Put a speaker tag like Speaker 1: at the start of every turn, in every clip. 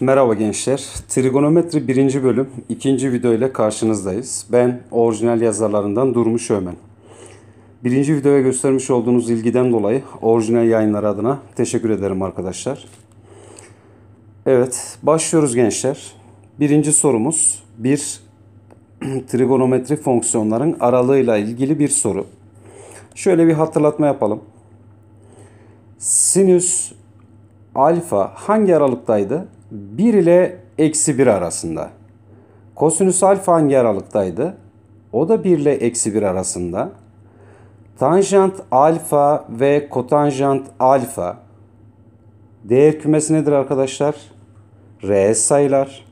Speaker 1: Merhaba gençler. Trigonometri 1. bölüm 2. video ile karşınızdayız. Ben orijinal yazarlarından Durmuş Ömen. 1. videoya göstermiş olduğunuz ilgiden dolayı orijinal yayınlar adına teşekkür ederim arkadaşlar. Evet, başlıyoruz gençler. Birinci sorumuz bir trigonometri fonksiyonların aralığıyla ilgili bir soru. Şöyle bir hatırlatma yapalım. Sinüs alfa hangi aralıktaydı? 1 ile eksi 1 arasında. Kosinüs alfa hangi aralıktaydı? O da 1 ile eksi 1 arasında. Tanjant alfa ve kotanjant alfa değer kümesi nedir arkadaşlar? R sayılar.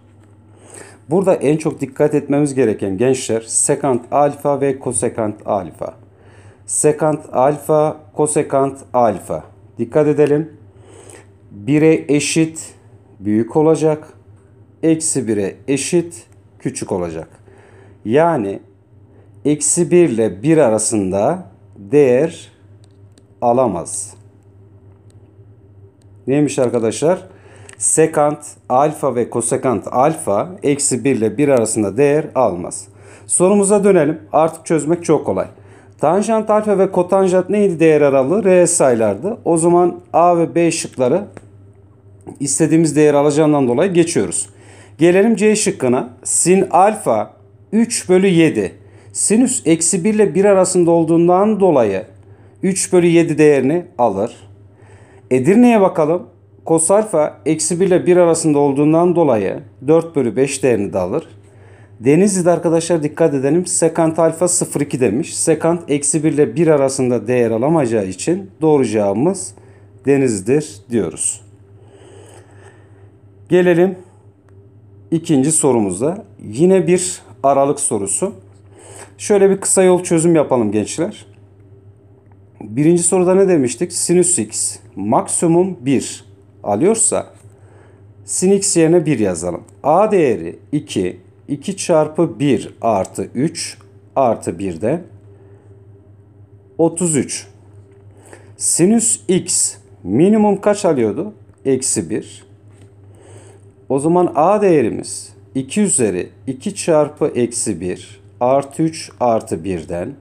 Speaker 1: Burada en çok dikkat etmemiz gereken gençler sekant alfa ve kosekant alfa. Sekant alfa, kosekant alfa. Dikkat edelim. 1'e eşit büyük olacak. Eksi 1'e eşit küçük olacak. Yani eksi 1 ile 1 arasında değer alamaz. Neymiş arkadaşlar? Sekant alfa ve kosekant alfa eksi 1 ile 1 arasında değer almaz. Sorumuza dönelim. Artık çözmek çok kolay. Tanjant alfa ve kotanjant neydi değer aralığı? R sayılardı. O zaman A ve B şıkları istediğimiz değer alacağından dolayı geçiyoruz. Gelelim C şıkkına. Sin alfa 3 bölü 7. Sinüs eksi 1 ile 1 arasında olduğundan dolayı 3 bölü 7 değerini alır. Edirne'ye bakalım. Kos alfa eksi 1 ile 1 arasında olduğundan dolayı 4 bölü 5 değerini de alır. Denizli'de arkadaşlar dikkat edelim. Sekant alfa 02 demiş. Sekant eksi 1 ile 1 arasında değer alamayacağı için doğru cevabımız denizdir diyoruz. Gelelim ikinci sorumuzda. Yine bir aralık sorusu. Şöyle bir kısa yol çözüm yapalım gençler. Birinci soruda ne demiştik? Sinüs x maksimum 1 alıyorsa sin x yerine 1 yazalım. A değeri 2, 2 çarpı 1 artı 3 artı 1 de 33. Sinüs x minimum kaç alıyordu? Eksi 1. O zaman a değerimiz 2 üzeri 2 çarpı eksi 1 artı 3 artı 1'den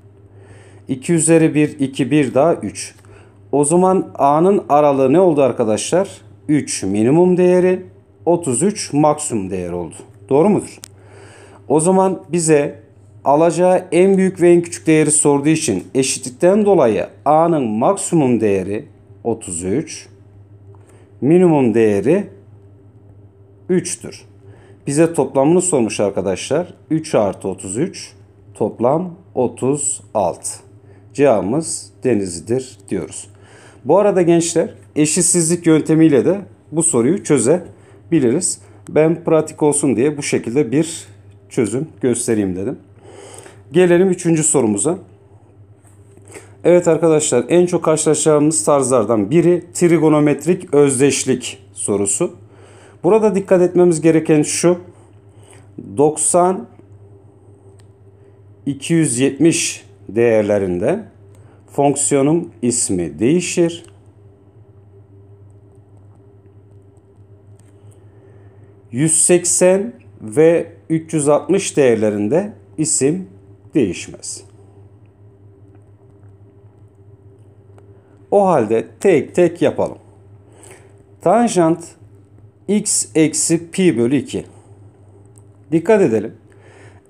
Speaker 1: 2 üzeri 1 2 1 daha 3. O zaman a'nın aralığı ne oldu arkadaşlar? 3 minimum değeri 33 maksimum değer oldu. Doğru mudur? O zaman bize alacağı en büyük ve en küçük değeri sorduğu için eşitlikten dolayı A'nın maksimum değeri 33, minimum değeri 3'tür. Bize toplamını sormuş arkadaşlar. 3 artı 33 toplam 36. Cevabımız denizidir diyoruz. Bu arada gençler eşitsizlik yöntemiyle de bu soruyu çözebiliriz. Ben pratik olsun diye bu şekilde bir çözüm göstereyim dedim. Gelelim üçüncü sorumuza. Evet arkadaşlar en çok karşılaşacağımız tarzlardan biri trigonometrik özdeşlik sorusu. Burada dikkat etmemiz gereken şu. 90 270 değerlerinde fonksiyonun ismi değişir. ...180 ve 360 değerlerinde isim değişmez. O halde tek tek yapalım. Tanjant x eksi pi bölü 2. Dikkat edelim.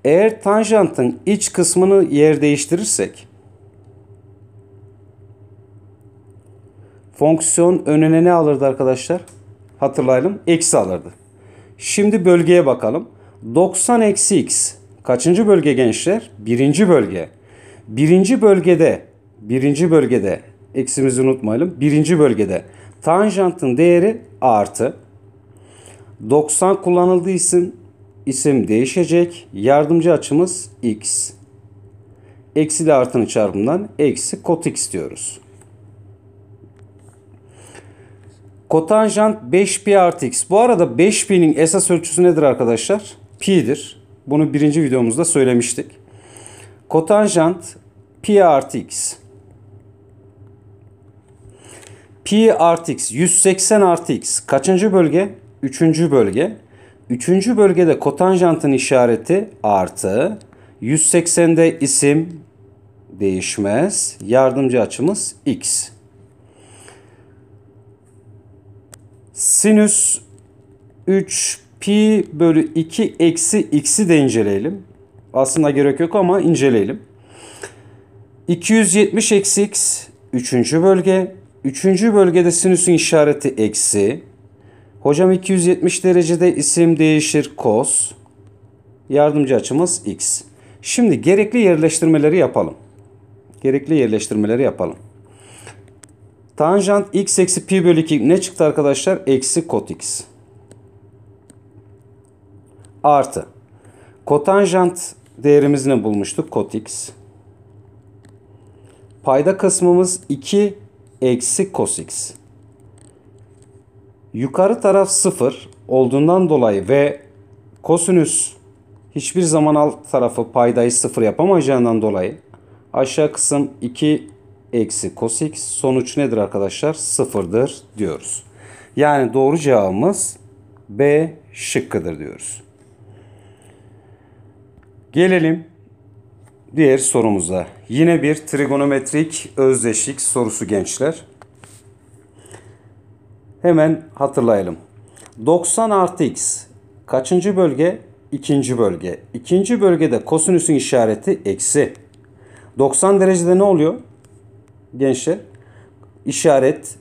Speaker 1: Eğer tanjantın iç kısmını yer değiştirirsek fonksiyon önüne ne alırdı arkadaşlar? Hatırlayalım. Eksi alırdı. Şimdi bölgeye bakalım. 90 eksi x. Kaçıncı bölge gençler? Birinci bölge. Birinci bölgede, birinci bölgede, eksimizi unutmayalım. Birinci bölgede tanjantın değeri artı. 90 kullanıldığı isim, isim değişecek. Yardımcı açımız x. Eksi ile artının çarpımından eksi kot x diyoruz. Kotanjant 5pi artı x. Bu arada 5pi'nin esas ölçüsü nedir arkadaşlar? pi'dir. Bunu birinci videomuzda söylemiştik. Kotanjant pi artı x. Pi artı x 180 artı x kaçıncı bölge? Üçüncü bölge. Üçüncü bölgede kotanjantın işareti artı. 180'de isim değişmez. Yardımcı açımız x. Sinüs 3 pi bölü 2 eksi x'i de inceleyelim. Aslında gerek yok ama inceleyelim. 270 eksi x 3. bölge. 3. bölgede sinüsün işareti eksi. Hocam 270 derecede isim değişir kos. Yardımcı açımız x. Şimdi gerekli yerleştirmeleri yapalım. Gerekli yerleştirmeleri yapalım. Tanjant x eksi pi bölü 2 ne çıktı arkadaşlar? Eksi kot x artı. Kotanjant değerimizi ne bulmuştuk? Kot x. Payda kısmımız 2 eksi cos x. Yukarı taraf 0 olduğundan dolayı ve kosinüs hiçbir zaman alt tarafı paydayı 0 yapamayacağından dolayı aşağı kısım 2 eksi cos x sonuç nedir arkadaşlar? 0'dır diyoruz. Yani doğru cevabımız B şıkkıdır diyoruz. Gelelim diğer sorumuza. Yine bir trigonometrik özdeşlik sorusu gençler. Hemen hatırlayalım. 90 artı x kaçıncı bölge? İkinci bölge. İkinci bölgede kosinüsün işareti eksi. 90 derecede ne oluyor? Gençler işaret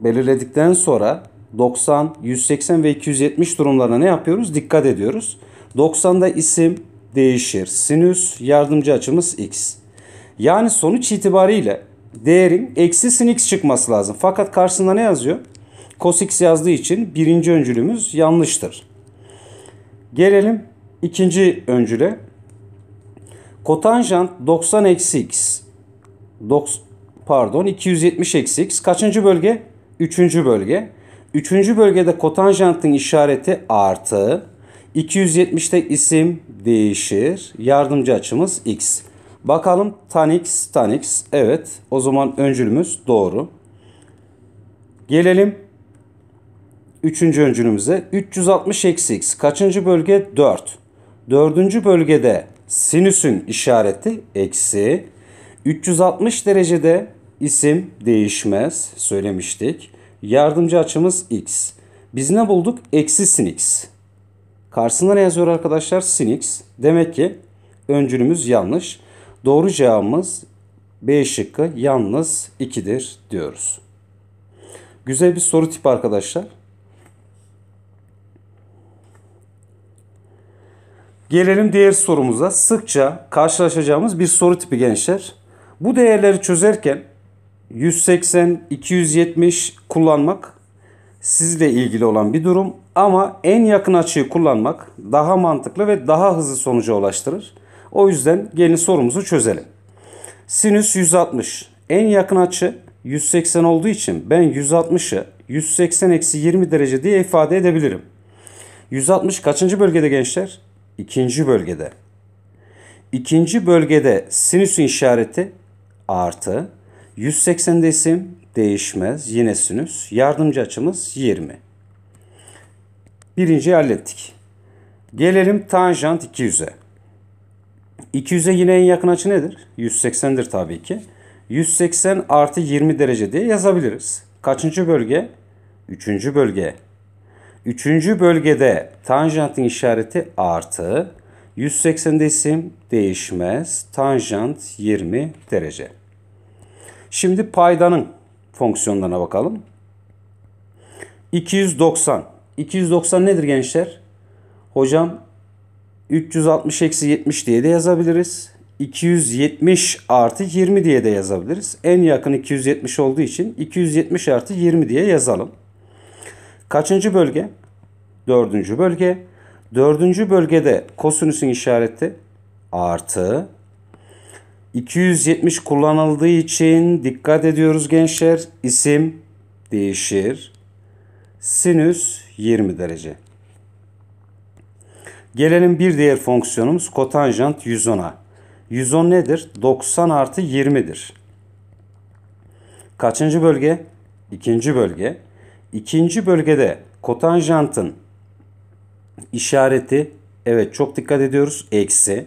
Speaker 1: belirledikten sonra 90, 180 ve 270 durumlarına ne yapıyoruz? Dikkat ediyoruz. 90'da isim, değişir. Sinüs yardımcı açımız x. Yani sonuç itibariyle değerin eksi sin x çıkması lazım. Fakat karşısında ne yazıyor? Cos x yazdığı için birinci öncülümüz yanlıştır. Gelelim ikinci öncüle. Kotanjant 90 eksi x. pardon 270 eksi x. Kaçıncı bölge? Üçüncü bölge. Üçüncü bölgede kotanjantın işareti artı. 270'te isim değişir. Yardımcı açımız x. Bakalım tan x, tan x. Evet o zaman öncülümüz doğru. Gelelim üçüncü öncülümüze. 360 eksi x. Kaçıncı bölge? 4. Dördüncü bölgede sinüsün işareti eksi. 360 derecede isim değişmez söylemiştik. Yardımcı açımız x. Biz ne bulduk? Eksi sin x. Karşısında ne yazıyor arkadaşlar? Sin Demek ki öncülümüz yanlış. Doğru cevabımız B şıkkı yalnız 2'dir diyoruz. Güzel bir soru tipi arkadaşlar. Gelelim diğer sorumuza. Sıkça karşılaşacağımız bir soru tipi gençler. Bu değerleri çözerken 180, 270 kullanmak sizle ilgili olan bir durum. Ama en yakın açıyı kullanmak daha mantıklı ve daha hızlı sonuca ulaştırır. O yüzden gelin sorumuzu çözelim. Sinüs 160. En yakın açı 180 olduğu için ben 160'ı 180-20 derece diye ifade edebilirim. 160 kaçıncı bölgede gençler? İkinci bölgede. İkinci bölgede sinüsün işareti artı. 180'de isim değişmez. Yine sinüs. Yardımcı açımız 20. Birinciyi hallettik. Gelelim tanjant 200'e. 200'e yine en yakın açı nedir? 180'dir tabii ki. 180 artı 20 derece diye yazabiliriz. Kaçıncı bölge? Üçüncü bölge. Üçüncü bölgede tanjantın işareti artı. 180'de isim değişmez. Tanjant 20 derece. Şimdi paydanın fonksiyonlarına bakalım. 290 290 nedir gençler? Hocam 360 eksi 70 diye de yazabiliriz. 270 artı 20 diye de yazabiliriz. En yakın 270 olduğu için 270 artı 20 diye yazalım. Kaçıncı bölge? Dördüncü bölge. Dördüncü bölgede kosinüsün işareti artı. 270 kullanıldığı için dikkat ediyoruz gençler. İsim değişir. Sinüs 20 derece. Gelelim bir diğer fonksiyonumuz kotanjant 110'a. 110 nedir? 90 artı 20'dir. Kaçıncı bölge? İkinci bölge. İkinci bölgede kotanjantın işareti evet çok dikkat ediyoruz eksi.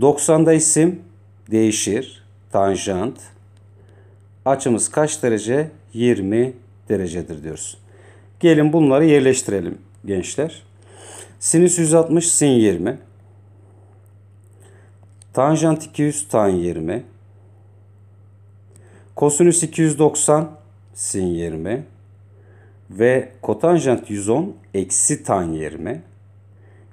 Speaker 1: 90'da isim değişir. Tanjant. Açımız kaç derece? 20 derecedir diyoruz. Gelin bunları yerleştirelim gençler. Sinüs 160 sin 20. Tanjant 200 tan 20. Kosinüs 290 sin 20 ve kotanjant 110 eksi tan 20.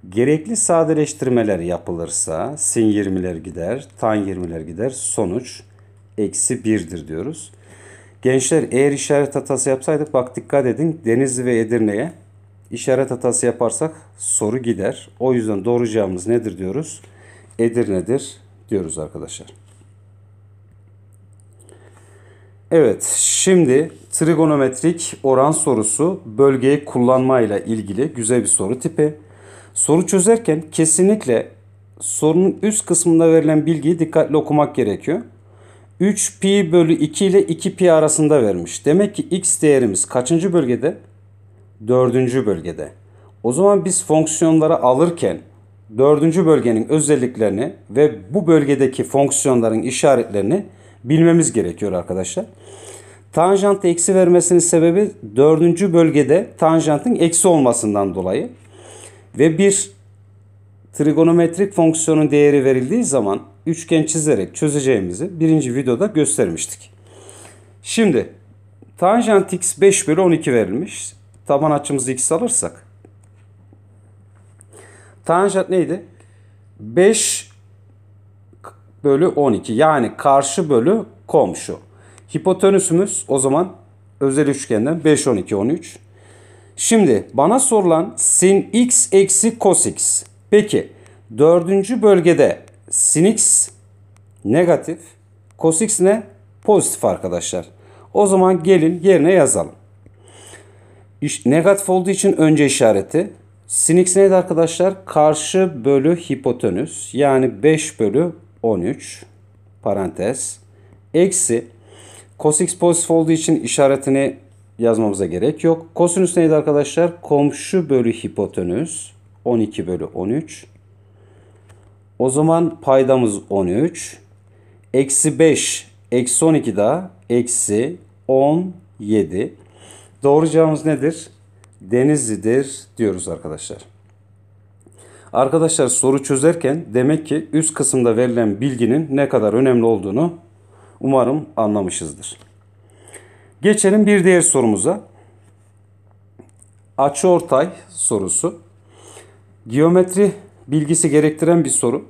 Speaker 1: Gerekli sadeleştirmeler yapılırsa sin 20'ler gider, tan 20'ler gider. Sonuç eksi 1'dir diyoruz. Gençler eğer işaret hatası yapsaydık bak dikkat edin Denizli ve Edirne'ye işaret hatası yaparsak soru gider. O yüzden doğru cevabımız nedir diyoruz? Edirne'dir diyoruz arkadaşlar. Evet şimdi trigonometrik oran sorusu bölgeyi kullanmayla ilgili güzel bir soru tipi. Soru çözerken kesinlikle sorunun üst kısmında verilen bilgiyi dikkatli okumak gerekiyor. 3 pi bölü 2 ile 2 pi arasında vermiş. Demek ki x değerimiz kaçıncı bölgede? Dördüncü bölgede. O zaman biz fonksiyonları alırken dördüncü bölgenin özelliklerini ve bu bölgedeki fonksiyonların işaretlerini bilmemiz gerekiyor arkadaşlar. Tanjant eksi vermesinin sebebi dördüncü bölgede tanjantın eksi olmasından dolayı. Ve bir trigonometrik fonksiyonun değeri verildiği zaman üçgen çizerek çözeceğimizi birinci videoda göstermiştik. Şimdi tanjant x 5 bölü 12 verilmiş. Taban açımız x alırsak. Tanjant neydi? 5 bölü 12 yani karşı bölü komşu. Hipotenüsümüz o zaman özel üçgenden 5, 12, 13. Şimdi bana sorulan sin x eksi cos x. Peki dördüncü bölgede sin x negatif, cos x ne? Pozitif arkadaşlar. O zaman gelin yerine yazalım. İş, negatif olduğu için önce işareti. Sin x neydi arkadaşlar? Karşı bölü hipotenüs. Yani 5 bölü 13 parantez. Eksi cos x pozitif olduğu için işaretini yazmamıza gerek yok. Kosinüs neydi arkadaşlar? Komşu bölü hipotenüs. 12 bölü 13 o zaman paydamız 13. Eksi 5, eksi 12 daha. Eksi 17. Doğru cevabımız nedir? Denizli'dir diyoruz arkadaşlar. Arkadaşlar soru çözerken demek ki üst kısımda verilen bilginin ne kadar önemli olduğunu umarım anlamışızdır. Geçelim bir diğer sorumuza. Açıortay sorusu. Geometri bilgisi gerektiren bir soru.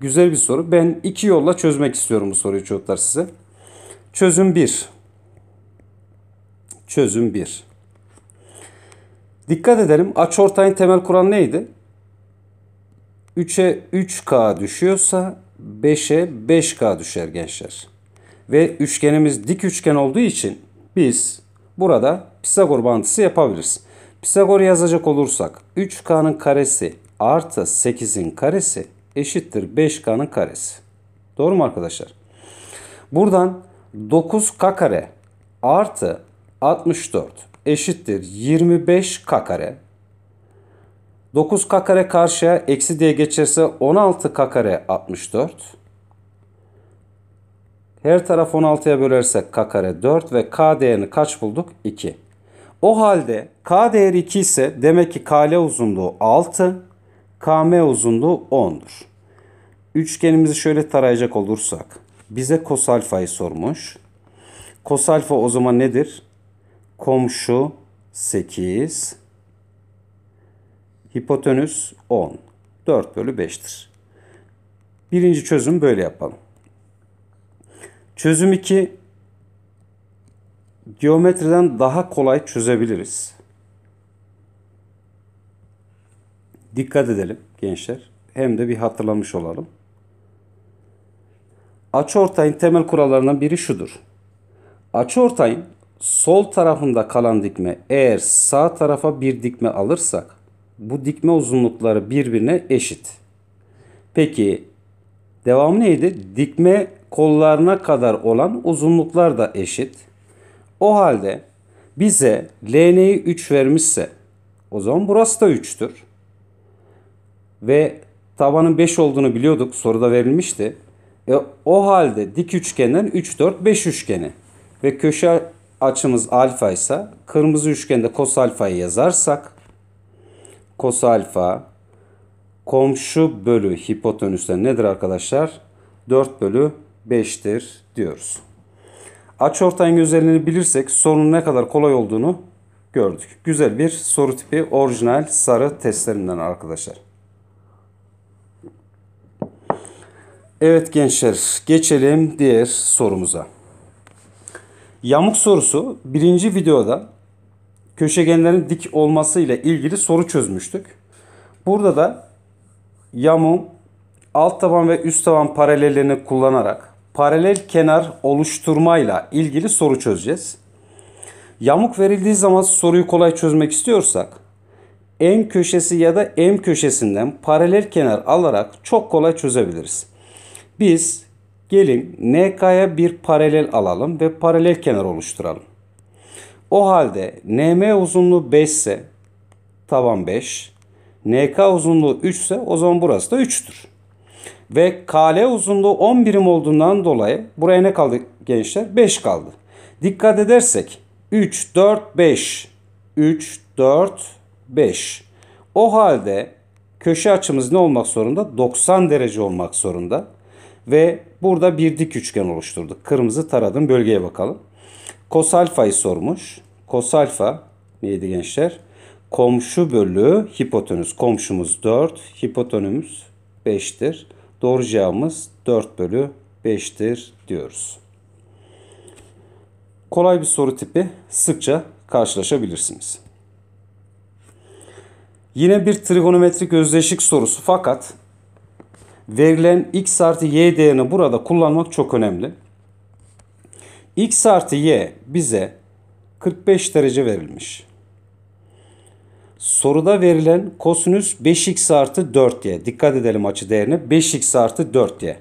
Speaker 1: Güzel bir soru. Ben iki yolla çözmek istiyorum bu soruyu çocuklar size. Çözüm 1. Çözüm 1. Dikkat edelim. Açıortayın temel kuralı neydi? 3'e 3K düşüyorsa 5'e 5K düşer gençler. Ve üçgenimiz dik üçgen olduğu için biz burada Pisagor bantısı yapabiliriz. Pisagor yazacak olursak 3K'nın karesi artı 8'in karesi eşittir 5K'nın karesi. Doğru mu arkadaşlar? Buradan 9K kare artı 64 eşittir 25K kare. 9K kare karşıya eksi diye geçerse 16K kare 64. Her taraf 16'ya bölersek K kare 4 ve K değerini kaç bulduk? 2. O halde K değeri 2 ise demek ki KL uzunluğu 6. KM uzunluğu 10'dur. Üçgenimizi şöyle tarayacak olursak bize kos alfayı sormuş. Kos alfa o zaman nedir? Komşu 8 hipotenüs 10 4 bölü 5'tir. Birinci çözüm böyle yapalım. Çözüm 2 geometriden daha kolay çözebiliriz. Dikkat edelim gençler. Hem de bir hatırlamış olalım. ortayın temel kurallarından biri şudur. ortayın sol tarafında kalan dikme eğer sağ tarafa bir dikme alırsak bu dikme uzunlukları birbirine eşit. Peki devam neydi? Dikme kollarına kadar olan uzunluklar da eşit. O halde bize LN'yi 3 vermişse o zaman burası da 3'tür ve tabanın 5 olduğunu biliyorduk. Soruda verilmişti. E, o halde dik üçgenden 3, 4, 5 üçgeni ve köşe açımız alfa ise kırmızı üçgende kos alfayı yazarsak kos alfa komşu bölü hipotenüsten nedir arkadaşlar? 4 bölü 5'tir diyoruz. Aç ortayın özelliğini bilirsek sorunun ne kadar kolay olduğunu gördük. Güzel bir soru tipi orijinal sarı testlerinden arkadaşlar. Evet gençler geçelim diğer sorumuza. Yamuk sorusu birinci videoda köşegenlerin dik olması ile ilgili soru çözmüştük. Burada da yamuğun alt taban ve üst taban paralellerini kullanarak paralel kenar oluşturmayla ilgili soru çözeceğiz. Yamuk verildiği zaman soruyu kolay çözmek istiyorsak en köşesi ya da M köşesinden paralel kenar alarak çok kolay çözebiliriz. Biz gelin NK'ya bir paralel alalım ve paralel kenar oluşturalım. O halde NM uzunluğu 5 ise taban 5. NK uzunluğu 3 ise o zaman burası da 3'tür. Ve KL uzunluğu 10 birim olduğundan dolayı buraya ne kaldı gençler? 5 kaldı. Dikkat edersek 3, 4, 5. 3, 4, 5. O halde köşe açımız ne olmak zorunda? 90 derece olmak zorunda. Ve burada bir dik üçgen oluşturduk. Kırmızı taradığım bölgeye bakalım. Kos alfayı sormuş. Kos alfa neydi gençler? Komşu bölü hipotenüs. Komşumuz 4, hipotenümüz 5'tir. Doğru cevabımız 4 bölü 5'tir diyoruz. Kolay bir soru tipi sıkça karşılaşabilirsiniz. Yine bir trigonometrik özdeşik sorusu fakat verilen x artı y değerini burada kullanmak çok önemli. x artı y bize 45 derece verilmiş. Soruda verilen kosinüs 5x artı 4y. Dikkat edelim açı değerine. 5x artı 4y.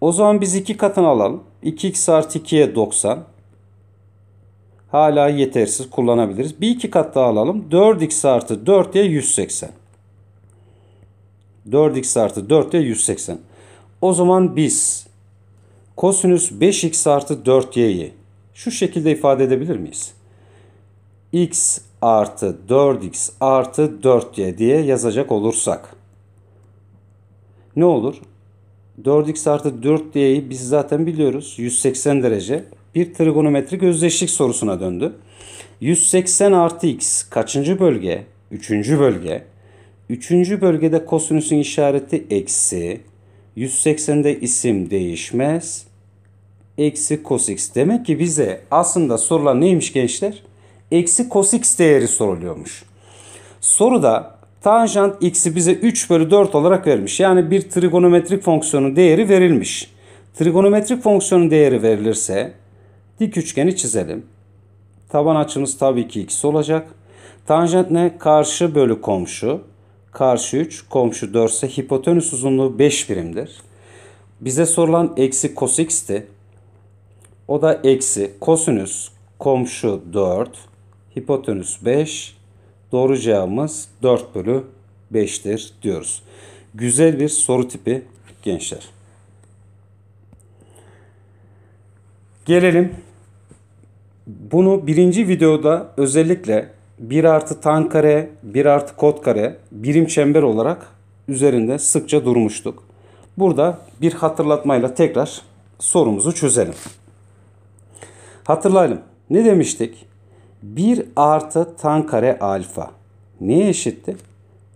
Speaker 1: O zaman biz iki katını alalım. 2x artı 2'ye 90. Hala yetersiz kullanabiliriz. Bir iki kat daha alalım. 4x artı 4y 180. 4x artı 4 de 180. O zaman biz kosinüs 5x artı 4y'yi şu şekilde ifade edebilir miyiz? x artı 4x artı 4y diye yazacak olursak ne olur? 4x artı 4y'yi biz zaten biliyoruz. 180 derece bir trigonometrik özdeşlik sorusuna döndü. 180 artı x kaçıncı bölge? Üçüncü bölge. Üçüncü bölgede kosinüsün işareti eksi. 180'de isim değişmez. Eksi cos x. Demek ki bize aslında sorulan neymiş gençler? Eksi cos x değeri soruluyormuş. Soruda tanjant x'i bize 3 bölü 4 olarak vermiş. Yani bir trigonometrik fonksiyonun değeri verilmiş. Trigonometrik fonksiyonun değeri verilirse dik üçgeni çizelim. Taban açımız tabii ki x olacak. Tanjant ne? Karşı bölü komşu karşı 3, komşu 4 ise hipotenüs uzunluğu 5 birimdir. Bize sorulan eksi cos x'ti. O da eksi kosinüs komşu 4, hipotenüs 5. Doğru cevabımız 4 bölü 5'tir diyoruz. Güzel bir soru tipi gençler. Gelelim. Bunu birinci videoda özellikle 1 artı tan kare, 1 artı kot kare birim çember olarak üzerinde sıkça durmuştuk. Burada bir hatırlatmayla tekrar sorumuzu çözelim. Hatırlayalım. Ne demiştik? 1 artı tan kare alfa. Neye eşitti?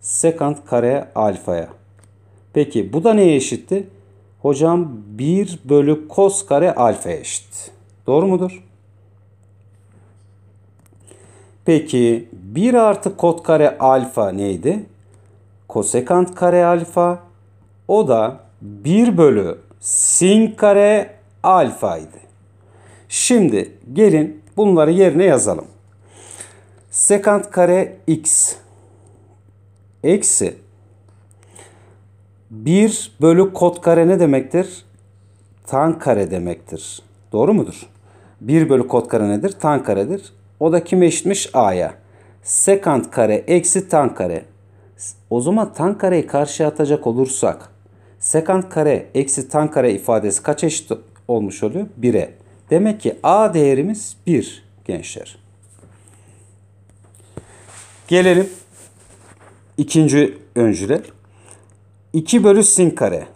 Speaker 1: Sekant kare alfaya. Peki bu da neye eşitti? Hocam 1 bölü kos kare alfa eşit. Doğru mudur? Peki 1 artı kot kare alfa neydi? Kosekant kare alfa. O da 1 bölü sin kare alfaydı. Şimdi gelin bunları yerine yazalım. Sekant kare x eksi 1 bölü kot kare ne demektir? Tan kare demektir. Doğru mudur? 1 bölü kot kare nedir? Tan karedir. O da kime eşitmiş? A'ya. Sekant kare eksi tan kare. O zaman tan kareyi karşıya atacak olursak sekant kare eksi tan kare ifadesi kaç eşit olmuş oluyor? 1'e. Demek ki A değerimiz 1 gençler. Gelelim ikinci öncüle. 2 bölü sin kare.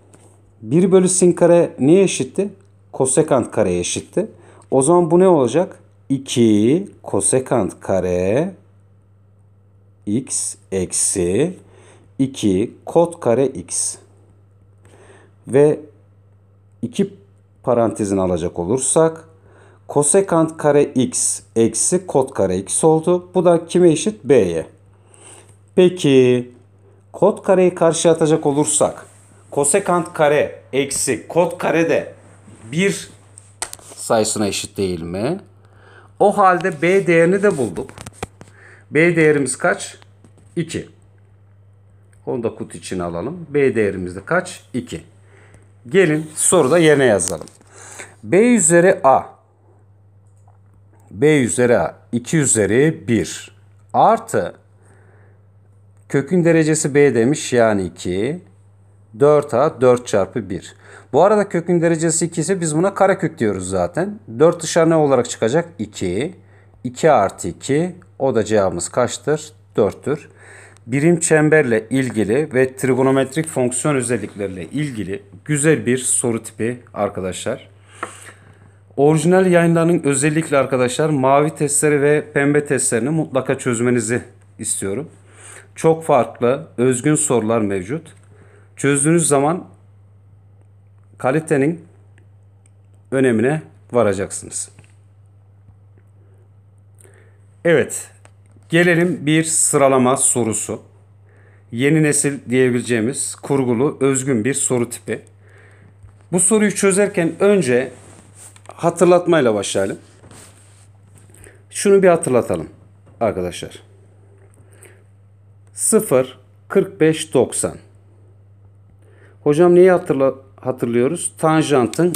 Speaker 1: 1 bölü sin kare neye eşitti? Kosekant kareye eşitti. O zaman bu ne olacak? 2 kosekant kare x eksi 2 kot kare x ve 2 parantezin alacak olursak kosekant kare x eksi kot kare x oldu. Bu da kime eşit? B'ye. Peki kot kareyi karşıya atacak olursak kosekant kare eksi kot kare de 1 sayısına eşit değil mi? O halde B değerini de bulduk. B değerimiz kaç? 2. Onu da kut içine alalım. B değerimiz de kaç? 2. Gelin soruda yerine yazalım. B üzeri A. B üzeri A. 2 üzeri 1. Artı kökün derecesi B demiş yani 2. 4A 4 çarpı 1. Bu arada kökün derecesi 2 ise biz buna karekök diyoruz zaten. 4 dışarı ne olarak çıkacak? 2. 2 artı 2. O da cevabımız kaçtır? 4'tür. Birim çemberle ilgili ve trigonometrik fonksiyon özelliklerle ilgili güzel bir soru tipi arkadaşlar. Orijinal yayınlarının özellikle arkadaşlar mavi testleri ve pembe testlerini mutlaka çözmenizi istiyorum. Çok farklı, özgün sorular mevcut. Çözdüğünüz zaman kalitenin önemine varacaksınız. Evet, gelelim bir sıralama sorusu. Yeni nesil diyebileceğimiz kurgulu özgün bir soru tipi. Bu soruyu çözerken önce hatırlatmayla başlayalım. Şunu bir hatırlatalım arkadaşlar. 0 45 90 Hocam niye hatırla hatırlıyoruz. Tanjantın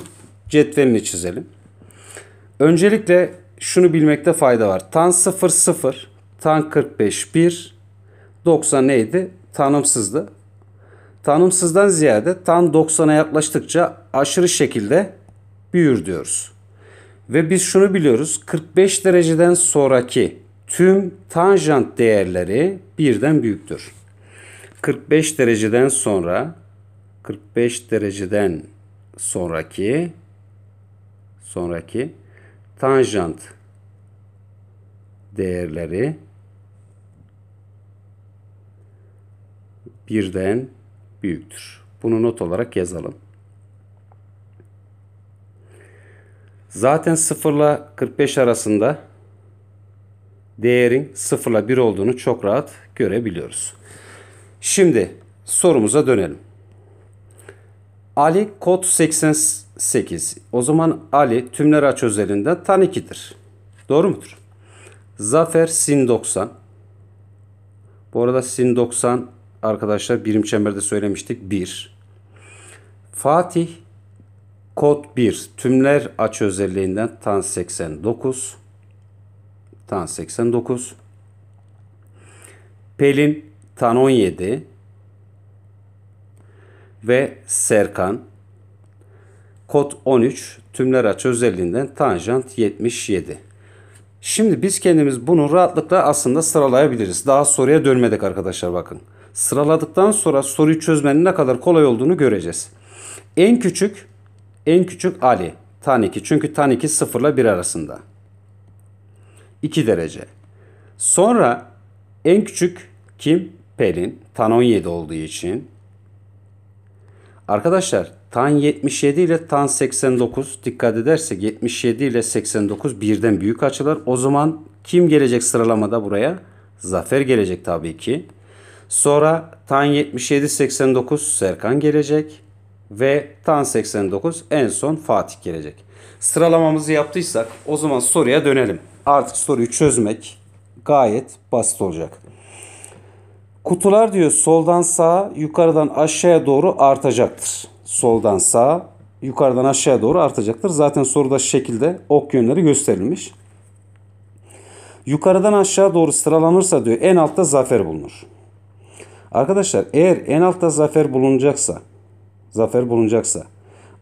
Speaker 1: cetvelini çizelim. Öncelikle şunu bilmekte fayda var. Tan 0 0, tan 45 1, 90 neydi? Tanımsızdı. Tanımsızdan ziyade tan 90'a yaklaştıkça aşırı şekilde büyür diyoruz. Ve biz şunu biliyoruz. 45 dereceden sonraki tüm tanjant değerleri birden büyüktür. 45 dereceden sonra 45 dereceden sonraki sonraki tanjant değerleri birden büyüktür. Bunu not olarak yazalım. Zaten 0 ile 45 arasında değerin 0 ile 1 olduğunu çok rahat görebiliyoruz. Şimdi sorumuza dönelim. Ali kod 88. O zaman Ali tümler aç özelinden tan 2'dir. Doğru mudur? Zafer sin 90. Bu arada sin 90 arkadaşlar birim çemberde söylemiştik 1. Fatih kod 1 tümler aç özelliğinden tan 89. Tan 89. Pelin tan 17 ve Serkan. Kod 13 tümler açı özelliğinden tanjant 77. Şimdi biz kendimiz bunu rahatlıkla aslında sıralayabiliriz. Daha soruya dönmedik arkadaşlar bakın. Sıraladıktan sonra soruyu çözmenin ne kadar kolay olduğunu göreceğiz. En küçük en küçük Ali tan 2 çünkü tan 2 0 ile 1 arasında. 2 derece. Sonra en küçük kim? Pelin tan 17 olduğu için Arkadaşlar tan 77 ile tan 89 dikkat edersek 77 ile 89 birden büyük açılar. O zaman kim gelecek sıralamada buraya? Zafer gelecek tabii ki. Sonra tan 77 89 Serkan gelecek ve tan 89 en son Fatih gelecek. Sıralamamızı yaptıysak o zaman soruya dönelim. Artık soruyu çözmek gayet basit olacak. Kutular diyor soldan sağa, yukarıdan aşağıya doğru artacaktır. Soldan sağa, yukarıdan aşağıya doğru artacaktır. Zaten soruda şekilde ok yönleri gösterilmiş. Yukarıdan aşağı doğru sıralanırsa diyor en altta zafer bulunur. Arkadaşlar eğer en altta zafer bulunacaksa, zafer bulunacaksa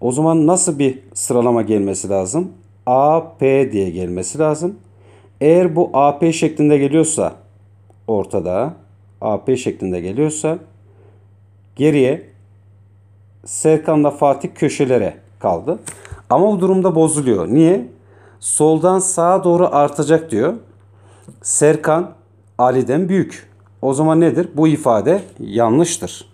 Speaker 1: o zaman nasıl bir sıralama gelmesi lazım? A, P diye gelmesi lazım. Eğer bu AP şeklinde geliyorsa ortada AP şeklinde geliyorsa geriye Serkan da Fatih köşelere kaldı. Ama bu durumda bozuluyor. Niye? Soldan sağa doğru artacak diyor. Serkan Ali'den büyük. O zaman nedir? Bu ifade yanlıştır.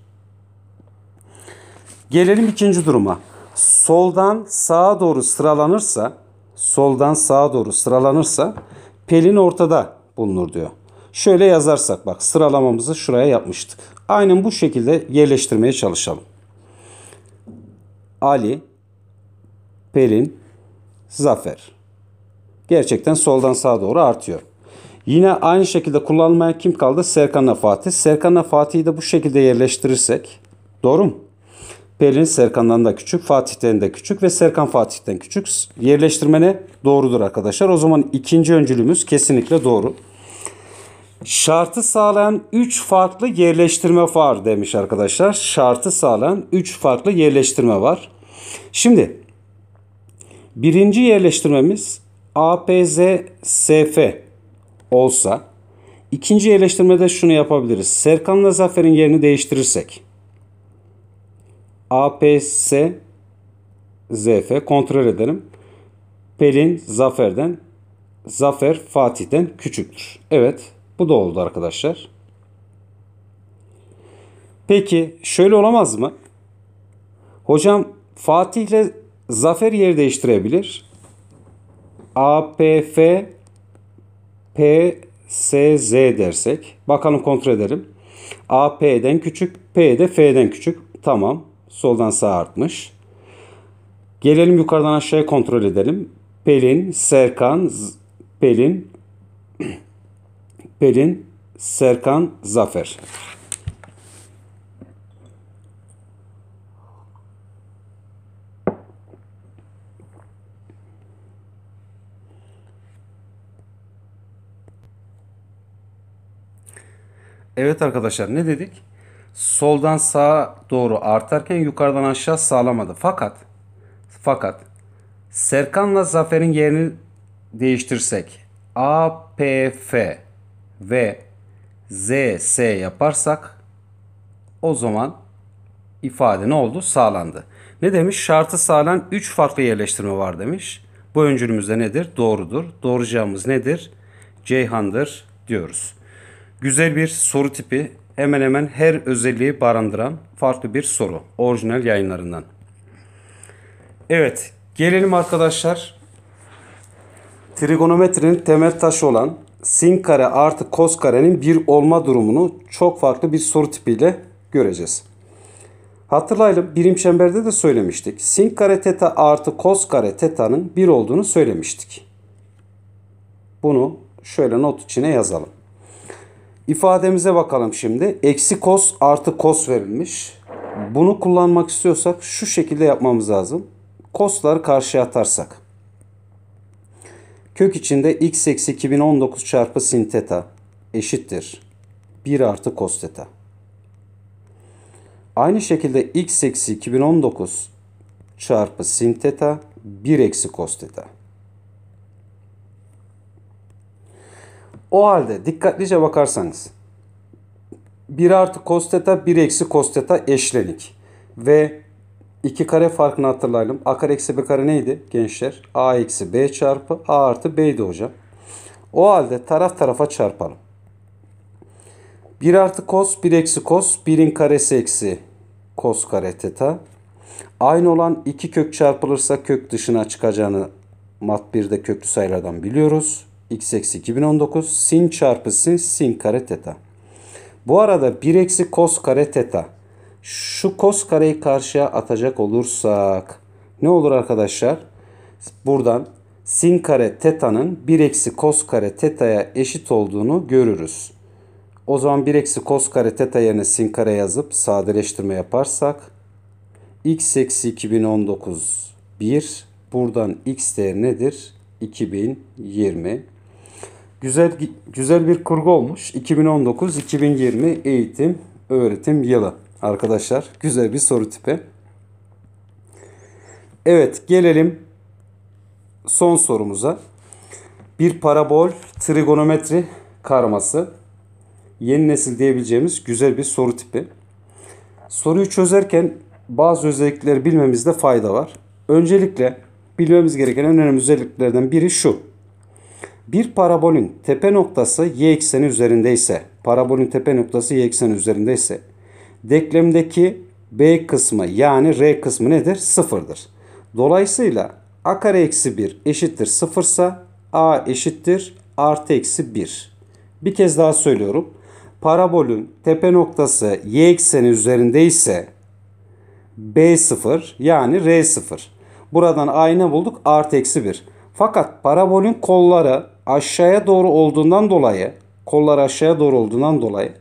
Speaker 1: Gelelim ikinci duruma. Soldan sağa doğru sıralanırsa, soldan sağa doğru sıralanırsa Pelin ortada bulunur diyor. Şöyle yazarsak bak sıralamamızı şuraya yapmıştık. Aynen bu şekilde yerleştirmeye çalışalım. Ali, Pelin, Zafer. Gerçekten soldan sağa doğru artıyor. Yine aynı şekilde kullanmaya kim kaldı? Serkan'la Fatih. Serkan'la Fatih'i de bu şekilde yerleştirirsek doğru mu? Pelin Serkan'dan da küçük, Fatih'ten de küçük ve Serkan Fatih'ten küçük. Yerleştirmene doğrudur arkadaşlar. O zaman ikinci öncülümüz kesinlikle doğru. Şartı sağlayan 3 farklı yerleştirme var demiş arkadaşlar. Şartı sağlayan 3 farklı yerleştirme var. Şimdi birinci yerleştirmemiz APZ SF olsa ikinci yerleştirmede şunu yapabiliriz. Serkan'la Zafer'in yerini değiştirirsek APS ZF kontrol edelim. Pelin Zafer'den Zafer Fatih'ten küçüktür. Evet bu da oldu arkadaşlar. Peki şöyle olamaz mı? Hocam Fatih ile Zafer yeri değiştirebilir. APF PSZ dersek. Bakalım kontrol edelim. AP'den küçük, P'de F'den küçük. Tamam. Soldan sağa artmış. Gelelim yukarıdan aşağıya kontrol edelim. Pelin, Serkan, Pelin, Pelin, Serkan, Zafer. Evet arkadaşlar ne dedik? Soldan sağa doğru artarken yukarıdan aşağı sağlamadı. Fakat fakat Serkan'la Zafer'in yerini değiştirsek APF ve ZS yaparsak o zaman ifade ne oldu? Sağlandı. Ne demiş? Şartı sağlayan 3 farklı yerleştirme var demiş. Bu öncülümüzde nedir? Doğrudur. Doğuracağımız nedir? Ceyhan'dır diyoruz. Güzel bir soru tipi. Hemen hemen her özelliği barındıran farklı bir soru. Orijinal yayınlarından. Evet, gelelim arkadaşlar. Trigonometrinin temel taşı olan sin kare artı kos karenin bir olma durumunu çok farklı bir soru tipiyle göreceğiz. Hatırlayalım birim çemberde de söylemiştik. Sin kare teta artı kos kare teta'nın bir olduğunu söylemiştik. Bunu şöyle not içine yazalım. İfademize bakalım şimdi. Eksi kos artı kos verilmiş. Bunu kullanmak istiyorsak şu şekilde yapmamız lazım. Kosları karşıya atarsak. Kök içinde x eksi 2019 çarpı sin teta eşittir. 1 artı cos teta. Aynı şekilde x eksi 2019 çarpı sin teta 1 eksi cos teta. O halde dikkatlice bakarsanız 1 artı cos teta 1 eksi cos teta eşlenik ve 2 kare farkını hatırlayalım. A kare eksi B kare neydi gençler? A eksi B çarpı A artı B'ydi hocam. O halde taraf tarafa çarpalım. 1 artı kos 1 eksi kos 1'in karesi eksi kos kare teta. Aynı olan 2 kök çarpılırsa kök dışına çıkacağını mat 1'de köklü sayılardan biliyoruz. x eksi 2019 sin çarpı sin sin kare teta. Bu arada 1 eksi kos kare teta şu kos kareyi karşıya atacak olursak ne olur arkadaşlar? Buradan sin kare teta'nın 1 eksi kos kare teta'ya eşit olduğunu görürüz. O zaman 1 eksi kos kare teta yerine sin kare yazıp sadeleştirme yaparsak x eksi 2019 1 buradan x değeri nedir? 2020. Güzel güzel bir kurgu olmuş. 2019-2020 eğitim öğretim yılı arkadaşlar. Güzel bir soru tipi. Evet gelelim son sorumuza. Bir parabol trigonometri karması. Yeni nesil diyebileceğimiz güzel bir soru tipi. Soruyu çözerken bazı özellikleri bilmemizde fayda var. Öncelikle bilmemiz gereken en önemli özelliklerden biri şu. Bir parabolün tepe noktası y ekseni üzerindeyse, parabolün tepe noktası y ekseni üzerindeyse Denklemdeki B kısmı yani R kısmı nedir? Sıfırdır. Dolayısıyla A kare eksi 1 eşittir sıfırsa A eşittir artı eksi 1. Bir kez daha söylüyorum. Parabolün tepe noktası y ekseni üzerinde ise B0 yani R0. Buradan aynı bulduk? Artı eksi 1. Fakat parabolün kolları aşağıya doğru olduğundan dolayı kollar aşağıya doğru olduğundan dolayı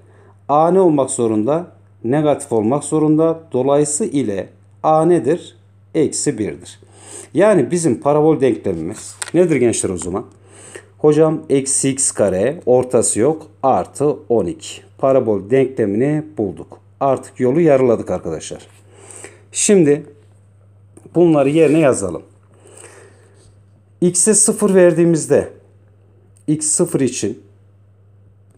Speaker 1: A ne olmak zorunda? negatif olmak zorunda. Dolayısı ile a nedir? Eksi 1'dir. Yani bizim parabol denklemimiz nedir gençler o zaman? Hocam eksi x kare ortası yok artı 12. Parabol denklemini bulduk. Artık yolu yarıladık arkadaşlar. Şimdi bunları yerine yazalım. X'e 0 verdiğimizde x 0 için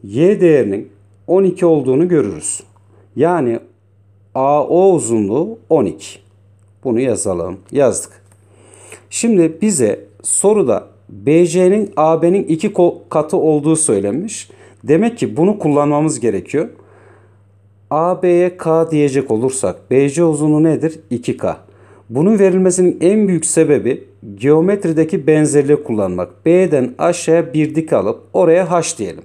Speaker 1: y değerinin 12 olduğunu görürüz. Yani AO uzunluğu 12. Bunu yazalım. Yazdık. Şimdi bize soruda BC'nin AB'nin iki katı olduğu söylenmiş. Demek ki bunu kullanmamız gerekiyor. AB'ye K diyecek olursak BC uzunluğu nedir? 2K. Bunun verilmesinin en büyük sebebi geometrideki benzerliği kullanmak. B'den aşağıya bir dik alıp oraya H diyelim.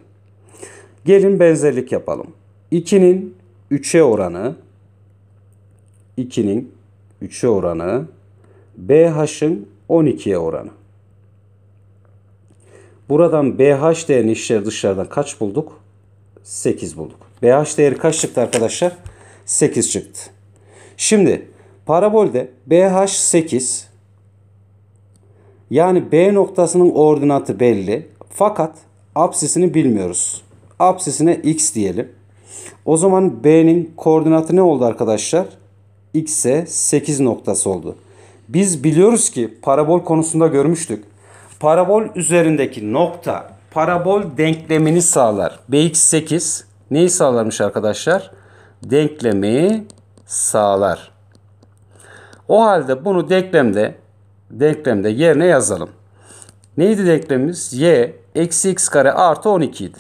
Speaker 1: Gelin benzerlik yapalım. 2'nin 3'e oranı 2'nin 3'e oranı BH'ın 12'ye oranı. Buradan BH değerini işler dışarıdan kaç bulduk? 8 bulduk. BH değeri kaç çıktı arkadaşlar? 8 çıktı. Şimdi parabolde BH 8 yani B noktasının ordinatı belli. Fakat absisini bilmiyoruz. Absisine x diyelim. O zaman B'nin koordinatı ne oldu arkadaşlar? X'e 8 noktası oldu. Biz biliyoruz ki parabol konusunda görmüştük. Parabol üzerindeki nokta parabol denklemini sağlar. BX8 neyi sağlarmış arkadaşlar? Denklemi sağlar. O halde bunu denklemde denklemde yerine yazalım. Neydi denklemimiz? Y eksi x kare artı 12 idi.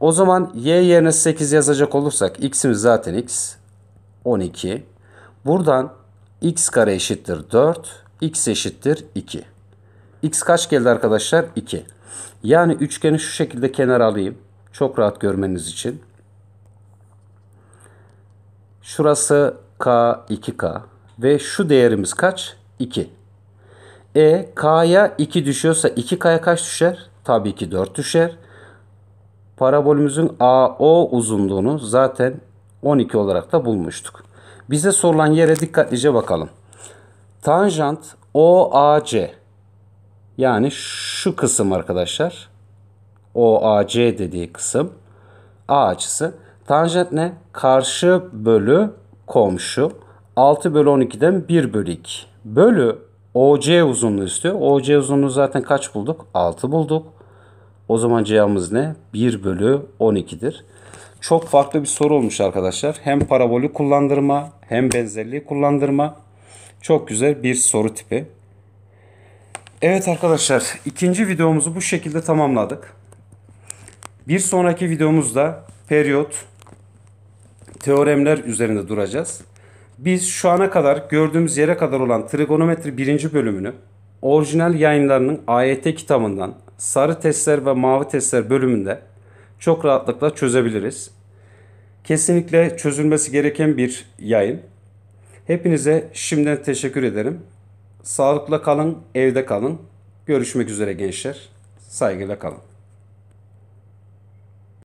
Speaker 1: O zaman y yerine 8 yazacak olursak x'imiz zaten x 12. Buradan x kare eşittir 4, x eşittir 2. x kaç geldi arkadaşlar? 2. Yani üçgeni şu şekilde kenara alayım. Çok rahat görmeniz için. Şurası k 2k ve şu değerimiz kaç? 2. E k'ya 2 düşüyorsa 2k'ya kaç düşer? Tabii ki 4 düşer. Parabolümüzün AO uzunluğunu zaten 12 olarak da bulmuştuk. Bize sorulan yere dikkatlice bakalım. Tanjant OAC yani şu kısım arkadaşlar. OAC dediği kısım A açısı. Tanjant ne? Karşı bölü komşu. 6 bölü 12'den 1 bölü 2. Bölü OC uzunluğu istiyor. OC uzunluğu zaten kaç bulduk? 6 bulduk. O zaman cevabımız ne? 1 bölü 12'dir. Çok farklı bir soru olmuş arkadaşlar. Hem parabolü kullandırma hem benzerliği kullandırma. Çok güzel bir soru tipi. Evet arkadaşlar ikinci videomuzu bu şekilde tamamladık. Bir sonraki videomuzda periyot teoremler üzerinde duracağız. Biz şu ana kadar gördüğümüz yere kadar olan trigonometri birinci bölümünü orijinal yayınlarının AYT kitabından sarı testler ve mavi testler bölümünde çok rahatlıkla çözebiliriz. Kesinlikle çözülmesi gereken bir yayın. Hepinize şimdiden teşekkür ederim. Sağlıkla kalın, evde kalın. Görüşmek üzere gençler. Saygıyla kalın.